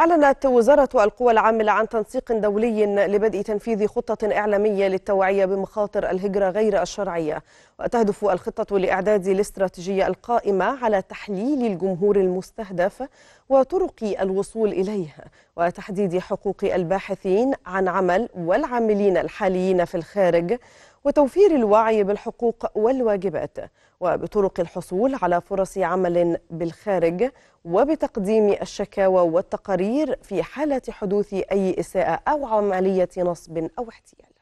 أعلنت وزارة القوى العاملة عن تنسيق دولي لبدء تنفيذ خطة إعلامية للتوعية بمخاطر الهجرة غير الشرعية وتهدف الخطة لإعداد الاستراتيجية القائمة على تحليل الجمهور المستهدف وطرق الوصول إليه وتحديد حقوق الباحثين عن عمل والعاملين الحاليين في الخارج وتوفير الوعي بالحقوق والواجبات وبطرق الحصول على فرص عمل بالخارج وبتقديم الشكاوى والتقارير في حالة حدوث أي إساءة أو عملية نصب أو احتيال